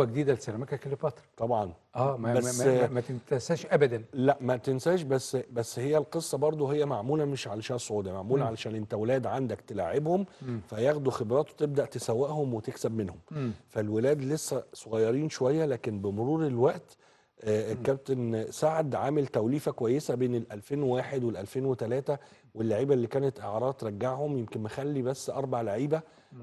جديده لسيراميكا كليوباترا طبعا اه ما, ما, ما, ما تنساش ابدا لا ما تنساش بس بس هي القصه برضو هي معموله مش علشان السعوديه معموله علشان انت ولاد عندك تلاعبهم فياخدوا خبرات وتبدا تسوقهم وتكسب منهم م. فالولاد لسه صغيرين شويه لكن بمرور الوقت آه، الكابتن سعد عامل توليفه كويسه بين ال 2001 وال 2003 واللعيبه اللي كانت اعارات رجعهم يمكن مخلي بس اربع لعيبه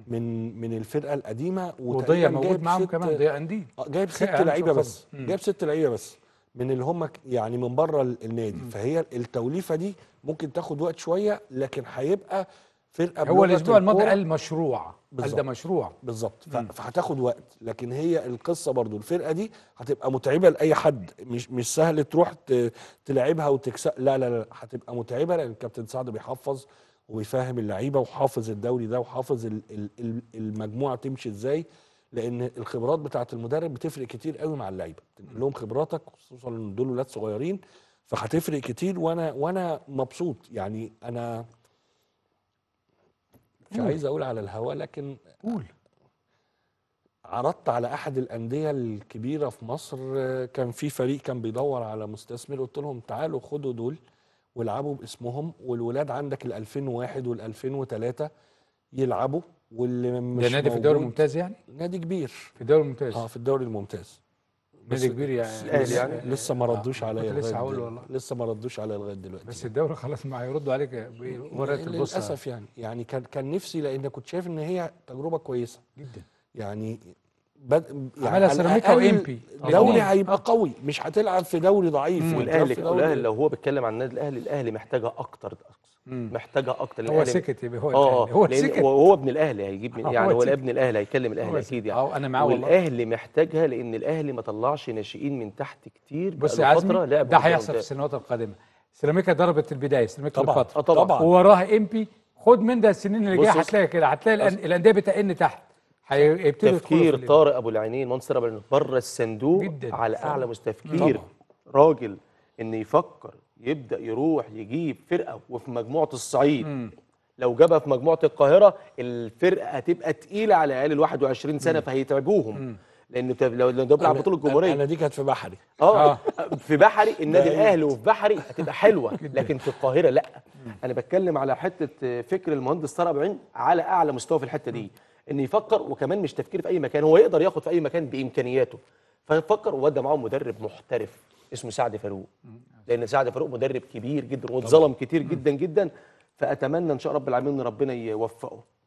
من من الفرقه القديمه وضيع موجود معاهم كمان ضيع انديد آه، جايب ست يعني، لعيبه بس جايب ست لعيبه بس من اللي هم يعني من بره النادي فهي التوليفه دي ممكن تاخد وقت شويه لكن هيبقى في هو الاسبوع الماضي قال مشروع قال ده مشروع بالظبط فهتاخد وقت لكن هي القصه برضو الفرقه دي هتبقى متعبه لاي حد مش مش سهل تروح تلعبها وتكسب لا لا لا هتبقى متعبه لان الكابتن سعد بيحفظ وبيفهم اللعيبه وحافظ الدوري ده وحافظ المجموعه تمشي ازاي لان الخبرات بتاعه المدرب بتفرق كتير قوي مع اللعيبه بتنقل لهم خبراتك خصوصا ان دول ولاد صغيرين فهتفرق كتير وانا وانا مبسوط يعني انا مش عايز اقول على الهواء لكن قول عرضت على احد الانديه الكبيره في مصر كان في فريق كان بيدور على مستثمر قلت لهم تعالوا خدوا دول والعبوا باسمهم والولاد عندك ال 2001 وال 2003 يلعبوا واللي مش ده نادي في الدوري الممتاز يعني؟ نادي كبير في الدوري الممتاز اه في الدوري الممتاز نادي كبير يعني, يعني, لسه ما آه. ردوش عليا لسه هقول والله لسه ما ردوش عليا لغايه دلوقتي بس الدوري خلاص ما هيردوا عليك ورقه البوسه للاسف يعني يعني كان كان نفسي لان كنت شايف ان هي تجربه كويسه جدا يعني بد... يعني على سيراميكا وامبي دوري هيبقى قوي مش هتلعب في دوري ضعيف والاهلي يعني الاهلي لو هو بيتكلم عن النادي الاهلي الاهلي محتاجه اكتر محتاجها اكتر هو سكت يبقى هو اه, آه، يعني هو سكت وهو ابن الاهلي هيجيب من يعني هو ابن الاهلي هيكلم الاهلي اكيد يعني انا معاه والله والاهلي محتاجها لان الاهلي ما طلعش ناشئين من تحت كتير بس يا عزمي ده هيحصل في السنوات القادمه سيراميكا ضربت البدايه سيراميكا طبعا الفتره آه، طبعا ووراها امبي خد من ده السنين اللي جايه هتلاقي كده هتلاقي الانديه بتأن تحت هيبتدي تفكير طارق ابو العينين منصر ابو العينين بره الصندوق على اعلى مستوى تفكير راجل انه يفكر يبدا يروح يجيب فرقه وفي مجموعه الصعيد م. لو جابها في مجموعه القاهره الفرقه هتبقى تقيله على عيال ال 21 سنه فهيتعبوهم لان لو لو بيلعب بطوله الجمهوريه انا دي كانت في بحري اه, آه. في بحري النادي الاهلي وفي بحري هتبقى حلوه لكن في القاهره لا انا بتكلم على حته فكر المهندس طارق عين على اعلى مستوى في الحته دي ان يفكر وكمان مش تفكير في اي مكان هو يقدر ياخد في اي مكان بامكانياته فيفكر وودى معاه مدرب محترف اسمه سعد فاروق لان سعد فاروق مدرب كبير جدا واتظلم كتير جدا جدا فاتمنى ان شاء رب العالمين ان ربنا يوفقه